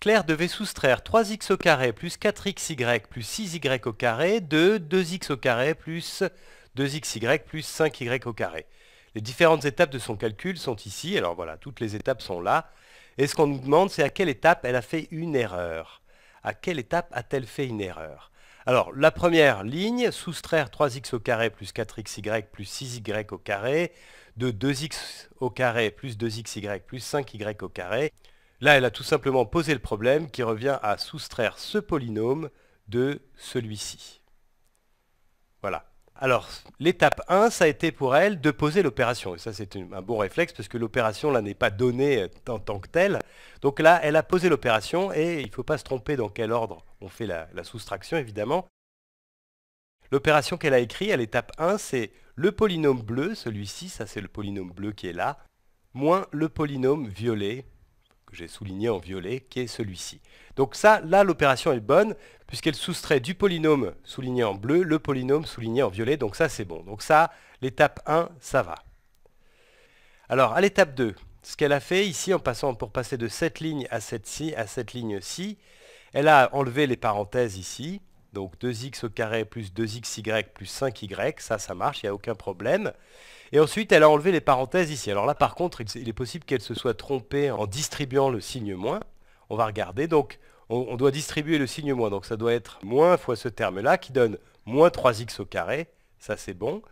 Claire devait soustraire 3x plus 4xy plus 6y de 2x plus 2xy plus 5y Les différentes étapes de son calcul sont ici, alors voilà, toutes les étapes sont là. Et ce qu'on nous demande, c'est à quelle étape elle a fait une erreur. À quelle étape a-t-elle fait une erreur Alors, la première ligne, soustraire 3x plus 4xy plus 6y de 2x plus 2xy plus 5y Là, elle a tout simplement posé le problème qui revient à soustraire ce polynôme de celui-ci. Voilà. Alors, l'étape 1, ça a été pour elle de poser l'opération. Et ça, c'est un bon réflexe parce que l'opération, là, n'est pas donnée euh, en tant que telle. Donc là, elle a posé l'opération et il ne faut pas se tromper dans quel ordre on fait la, la soustraction, évidemment. L'opération qu'elle a écrite à l'étape 1, c'est le polynôme bleu, celui-ci, ça c'est le polynôme bleu qui est là, moins le polynôme violet, j'ai souligné en violet, qui est celui-ci. Donc ça, là, l'opération est bonne, puisqu'elle soustrait du polynôme souligné en bleu, le polynôme souligné en violet, donc ça, c'est bon. Donc ça, l'étape 1, ça va. Alors, à l'étape 2, ce qu'elle a fait ici, en passant pour passer de cette ligne à cette-ci, à cette ligne-ci, elle a enlevé les parenthèses ici, donc 2x au carré plus 2xy plus 5y, ça, ça marche, il n'y a aucun problème. Et ensuite, elle a enlevé les parenthèses ici. Alors là, par contre, il est possible qu'elle se soit trompée en distribuant le signe moins. On va regarder. Donc, on, doit distribuer le signe moins. Donc ça doit être moins fois ce terme-là qui donne moins 3x au carré. Ça, c'est bon.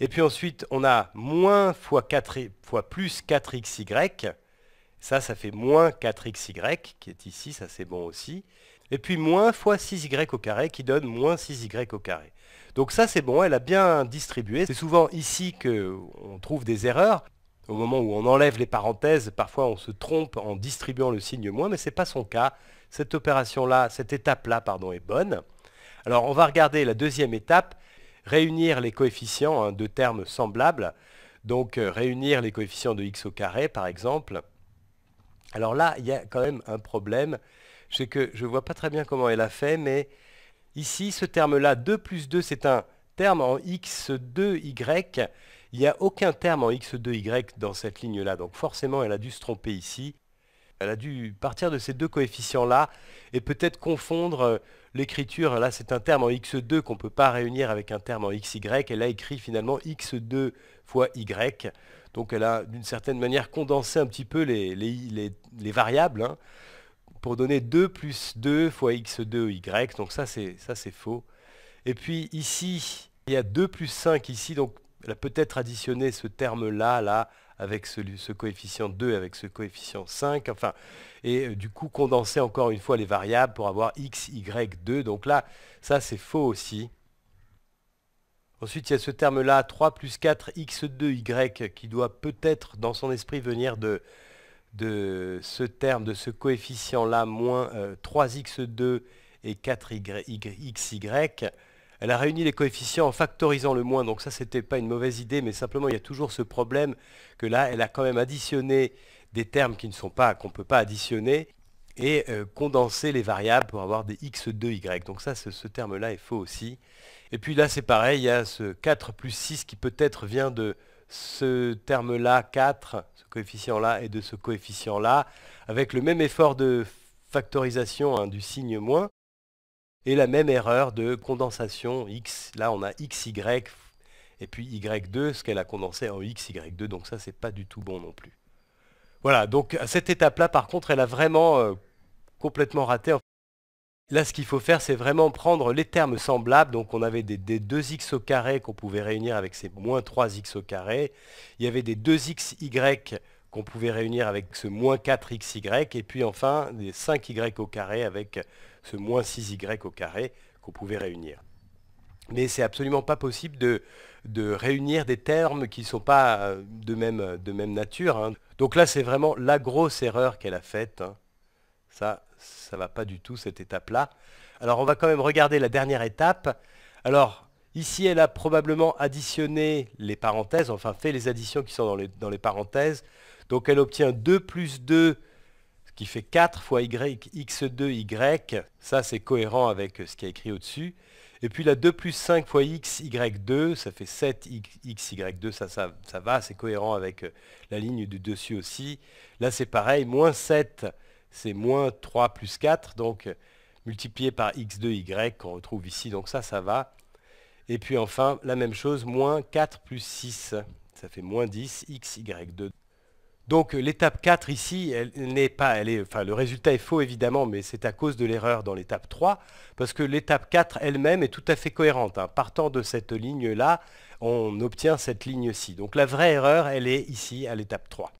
Et puis ensuite, on a moins fois, 4, fois plus 4xy. Ça, ça fait moins 4xy qui est ici. Ça, c'est bon aussi et puis moins fois 6y au carré qui donne moins 6y au carré. Donc ça c'est bon, elle a bien distribué. C'est souvent ici qu'on trouve des erreurs. Au moment où on enlève les parenthèses, parfois on se trompe en distribuant le signe moins, mais ce n'est pas son cas. Cette opération-là, cette étape-là, pardon, est bonne. Alors on va regarder la deuxième étape, réunir les coefficients hein, de termes semblables. Donc euh, réunir les coefficients de x au carré, par exemple. Alors là, il y a quand même un problème que je ne vois pas très bien comment elle a fait, mais ici, ce terme-là, 2 plus 2, c'est un terme en x2y. Il n'y a aucun terme en x2y dans cette ligne-là, donc forcément, elle a dû se tromper ici. Elle a dû partir de ces deux coefficients-là et peut-être confondre euh, l'écriture. Là, c'est un terme en x2 qu'on ne peut pas réunir avec un terme en xy. Elle a écrit finalement x2 fois y. Donc elle a d'une certaine manière condensé un petit peu les, variables. Hein pour donner 2 plus 2 fois x2 y. Donc ça, c'est faux. Et puis ici, il y a 2 plus 5 ici. Donc elle a peut-être additionné ce terme-là, là, avec ce, ce, coefficient 2, avec ce coefficient 5. Enfin, et euh, du coup, condenser encore une fois les variables pour avoir x, y, 2. Donc là, ça, c'est faux aussi. Ensuite, il y a ce terme-là, 3 plus 4, x2, y, qui doit peut-être, dans son esprit, venir de de ce terme, de ce coefficient-là, moins 3x2 euh, et 4xy, elle a réuni les coefficients en factorisant le moins, donc ça n'était pas une mauvaise idée, mais simplement il y a toujours ce problème que là elle a quand même additionné des termes qui ne sont pas, qu'on ne peut pas additionner, et condensé euh, condenser les variables pour avoir des x2y. Donc ça, ce, ce terme-là est faux aussi. Et puis là c'est pareil, il y a ce 4 plus 6 qui peut-être vient de, ce terme-là, 4, ce coefficient-là et de ce coefficient-là, avec le même effort de factorisation hein, du signe moins, et la même erreur de condensation x. Là, on a x y et puis y2, ce qu'elle a condensé en xy2, donc ça, c'est pas du tout bon non plus. Voilà, donc à cette étape-là, par contre, elle a vraiment euh, complètement raté. Là, ce qu'il faut faire, c'est vraiment prendre les termes semblables. Donc, on avait des, 2x au carré qu'on pouvait réunir avec ces moins 3x au carré. Il y avait des 2xy qu'on pouvait réunir avec ce moins 4xy. Et puis, enfin, des 5y au carré avec ce moins 6y au carré qu'on pouvait réunir. Mais c'est absolument pas possible de, de, réunir des termes qui ne sont pas euh, de même, de même nature. Hein. Donc là, c'est vraiment la grosse erreur qu'elle a faite. Hein. Ça, ça ne va pas du tout cette étape-là. Alors on va quand même regarder la dernière étape. Alors ici, elle a probablement additionné les parenthèses, enfin fait les additions qui sont dans les, parenthèses. Donc elle obtient 2 plus 2, ce qui fait 4 fois y, x2, y. Ça, c'est cohérent avec ce qui est écrit au-dessus. Et puis là, 2 plus 5 fois x, y2, ça fait 7 x, y2, ça, ça, ça va, c'est cohérent avec euh, la ligne du dessus aussi. Là, c'est pareil, moins 7 c'est moins 3 plus 4, donc euh, multiplié par x2, y, qu'on retrouve ici, donc ça, ça va. Et puis enfin, la même chose, moins 4 plus 6, ça fait moins 10, xy 2 Donc euh, l'étape 4 ici, elle n'est pas, elle le résultat est faux évidemment, mais c'est à cause de l'erreur dans l'étape 3, parce que l'étape 4 elle-même est tout à fait cohérente. Hein. Partant de cette ligne-là, on obtient cette ligne-ci. Donc la vraie erreur, elle est ici à l'étape 3.